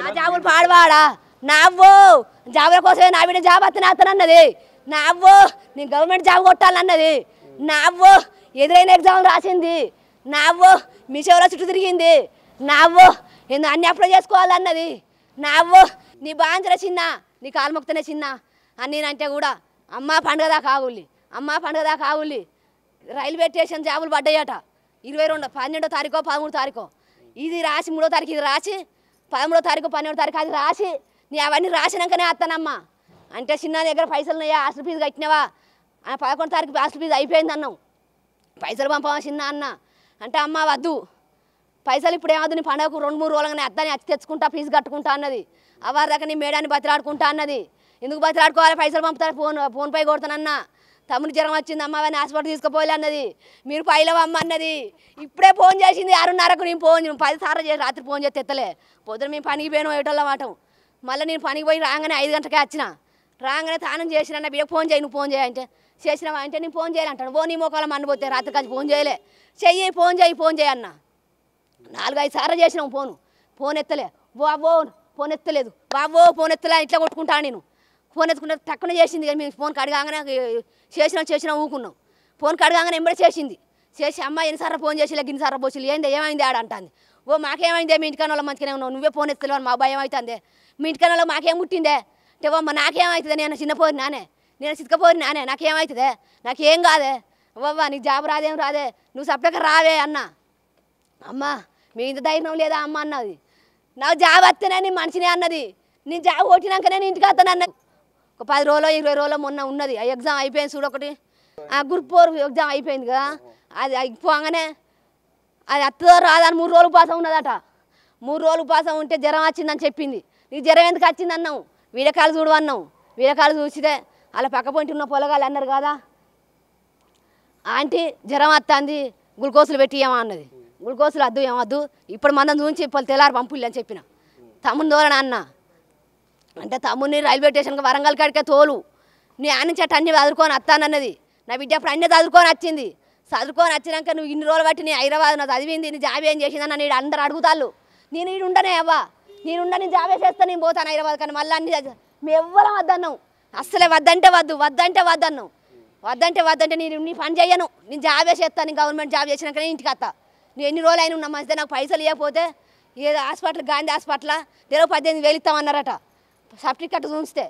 నా జాబులు పాడవాడా నావ్వు జాబుల కోసమే నా బిడ్డ జాబ్ అత్తనన్నది నావ్వు నేను గవర్నమెంట్ జాబ్ కొట్టాలన్నది నావ్వు ఎదురైన ఎగ్జామ్ రాసింది నావ్వు మీషోలో చుట్టూ తిరిగింది నావ్వు నేను అన్ని అప్లై చేసుకోవాలన్నది నావ్వు నీ బాంచర చిన్న నీ కాలుముక్తనే చిన్న చిన్న అన్నీనంటే కూడా అమ్మ పండగదా దాకా అమ్మ పండగదా దాకా రైల్వే స్టేషన్ జాబులు పడ్డాయట ఇరవై రెండు పన్నెండో తారీఖో పదమూడు తారీఖో ఇది రాసి మూడో తారీఖు ఇది రాసి పదమూడో తారీఖు పన్నెండో తారీఖు అది రాసి నీ అవన్నీ రాసినాకనే వస్తానమ్మా అంటే చిన్న దగ్గర పైసలు ఉన్నాయా హాస్టల్ ఫీజు కట్టినావా పదకొండు తారీఖు హాస్టల్ ఫీజు అయిపోయింది అన్నావు పైసలు పంపవా చిన్న అన్న అంటే అమ్మ వద్దు పైసలు ఇప్పుడు ఏమద్దు నీ పండుగకు రెండు మూడు రోజులుగానే అత్తని అచ్చి తెచ్చుకుంటా ఫీజు కట్టుకుంటా అన్నది అవారి దాకా నీ మేడాన్ని బతిలాడుకుంటా అన్నది ఎందుకు బతిలాడుకోవాలి పైసలు పంపుతారు ఫోన్ ఫోన్పై కొడతానన్నా తమ్ముడు జ్వరం వచ్చింది అమ్మ అని హాస్పిటల్ తీసుకుపోలే అన్నది మీరు అమ్మ అన్నది ఇప్పుడే ఫోన్ చేసింది ఆరున్నరకు నేను ఫోన్ పది సార్లు చేసి రాత్రి ఫోన్ చేస్తే ఎత్తలే పొద్దున మేము పనికి పోయినాం ఏటోళ్ళ మాటం మళ్ళీ నేను పనికి పోయి రాగానే ఐదు గంటలకే వచ్చిన రాగానే స్నానం చేసిన బిడ్డ ఫోన్ చేయి నువ్వు ఫోన్ చేయంటే చేసినావా అంటే నేను ఫోన్ చేయాలంటాను ఓ నీ మోకాల మండిపోతే రాత్రి కాచి ఫోన్ చేయలే చెయ్యి ఫోన్ చేయి ఫోన్ చేయన్న నాలుగైదు సార్లు చేసినావు ఫోను ఫోన్ ఎత్తలే బాబో ఫోన్ ఎత్తలేదు బాబో ఫోన్ ఎత్తలే ఇట్లా కొట్టుకుంటాను నేను ఫోన్ ఎత్తుకున్న తక్కువ చేసింది కానీ మేము ఫోన్ కడగానే చేసినా చేసినా ఊకున్నాం ఫోన్ కడగానే ఎంబడి చేసింది చేసి అమ్మ ఎన్నిసార్లు ఫోన్ లేక ఇన్నిసార్లు పోసిలే ఏంది ఏమైంది ఆడ ఓ మాకేమైందే మీ ఇంటికాన వాళ్ళు మంచిగానే ఉన్నావు నువ్వే ఫోన్ ఎత్తుకోవాలి మా భయం అవుతుందే మీ ఇంటికాన వాళ్ళు మాకేం పుట్టిందే అంటే ఓ నాకేమవుతుంది నేను చిన్నపోరు నానే నేను చితకపోరు నానే నాకేమవుతుందే నాకేం కాదే అవ్వా నీకు జాబ్ రాదేం రాదే నువ్వు సప్లక రావే అన్న అమ్మ మీ ఇంత ధైర్యం లేదా అమ్మ అన్నది నాకు జాబ్ వస్తేనే నీ మనిషినే అన్నది నీ జాబ్ కొట్టినాకనే నీ ఇంటికి వస్తాను అన్నది ఒక పది రోజులు ఇరవై రోజులు మొన్న ఉన్నది ఆ ఎగ్జామ్ అయిపోయింది చూడు ఒకటి ఆ గ్రూప్ ఫోర్ ఎగ్జామ్ అయిపోయింది కదా అది అయిపోగానే అది అత్తదో రాదని మూడు రోజులు ఉపాసం ఉన్నదట మూడు రోజులు ఉపాసం ఉంటే జ్వరం వచ్చిందని చెప్పింది నీకు జ్వరం ఎందుకు వచ్చింది అన్నావు వీడకాలు అన్నావు వీడకాలు చూసితే అలా పక్క పొంటి ఉన్న పొలగాలు అన్నారు కదా ఆంటీ జ్వరం వస్తుంది గ్లూకోజులు పెట్టి ఏమో అన్నది గ్లూకోజులు వద్దు ఏమొద్దు ఇప్పుడు మనం చూసి పలు తెల్లారు పంపులే అని చెప్పిన తమ్ముని దూరణ అన్న అంటే తమ్ముని రైల్వే స్టేషన్కి వరంగల్ కాడికే తోలు నీ చెట్టు అన్ని చదువుకొని వస్తానన్నది నా బిడ్డ అప్పుడు అన్నీ చదువుకొని వచ్చింది చదువుకొని వచ్చినాక నువ్వు ఇన్ని రోజులు బట్టి నీ హైదరాబాద్ నా చదివింది నీ జాబ్ ఏం చేసిందని నీడు అందరు అడుగుతాళ్ళు నేను ఈడు ఉండనే అవ్వా నేను ఉండ నేను జాబే చేస్తాను నేను పోతాను హైదరాబాద్ కానీ మళ్ళీ అన్ని మేము ఎవ్వరం వద్దన్నావు అస్సలే వద్దంటే వద్దు వద్దంటే వద్దన్నావు వద్దంటే వద్దంటే నేను నీ పని చేయను నేను జాబే చేస్తాను గవర్నమెంట్ జాబ్ చేసినాకనే ఇంటికి వస్తా నువ్వు ఎన్ని రోజులు అయినా ఉన్నా మంచిదే నాకు పైసలు ఇవ్వకపోతే ఏదో హాస్పిటల్ గాంధీ హాస్పిటల్ నెలవు పద్దెనిమిది వేలు ఇస్తామన్నారట సర్టిఫికెట్ చూస్తే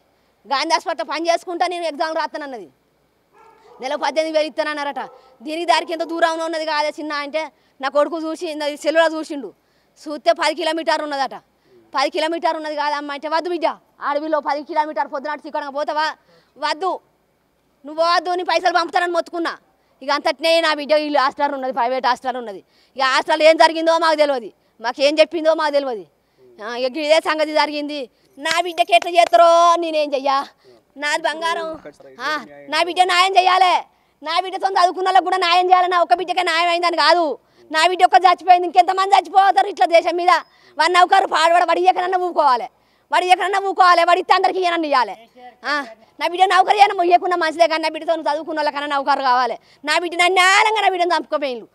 గాంధీ హాస్పిటల్ పని చేసుకుంటా నేను ఎగ్జామ్ రాస్తానన్నది నెల పద్దెనిమిది వేలు ఇస్తానన్నారట దీనికి దారికి ఎంత దూరం ఉన్నది కాదే చిన్న అంటే నా కొడుకు చూసి సెల్లులో చూసిండు చూస్తే పది కిలోమీటర్ ఉన్నదట పది కిలోమీటర్ ఉన్నది కాదమ్మ అంటే వద్దు బిడ్డ అడవిలో పది కిలోమీటర్ పొద్దునాటి చిక్కడంగా పోతావా వద్దు నువ్వు వద్దు నీ పైసలు పంపుతానని మొత్తుకున్నా ఇక అంతటినే నా బిడ్డ వీళ్ళు హాస్టల్ ఉన్నది ప్రైవేట్ హాస్టల్ ఉన్నది ఇక హాస్టల్ ఏం జరిగిందో మాకు తెలియదు మాకు ఏం చెప్పిందో మాకు తెలియదు ఇక ఇదే సంగతి జరిగింది నా బిడ్డకి ఎట్లా చేస్తారో నేనేం చెయ్యా నాది బంగారం నా బిడ్డ న్యాయం చేయాలి నా బిడ్డతో చదువుకున్న కూడా న్యాయం చేయాలి నా ఒక్క బిడ్డకే న్యాయం అయిందని కాదు నా బిడ్డ ఒక్క చచ్చిపోయింది ఇంకెంతమంది చచ్చిపోతారు ఇట్లా దేశం మీద వాడిని నౌకరు పాడవాడు వాడి ఎక్కడన్నా ఊకోవాలి వాడి ఎక్కడన్నా ఊకోవాలి వాడి ఇస్తే అందరికీ ఏనన్నా ఇవ్వాలి నా బిడ్డ నౌకరు ఏమన్నా మొయ్యకుండా మంచిదే కానీ నా బిడ్డతో చదువుకున్న వాళ్ళకన్నా నౌకరు కావాలి నా బిడ్డ నా న్యాయంగా నా బిడ్డను చంపుకోపోయిండు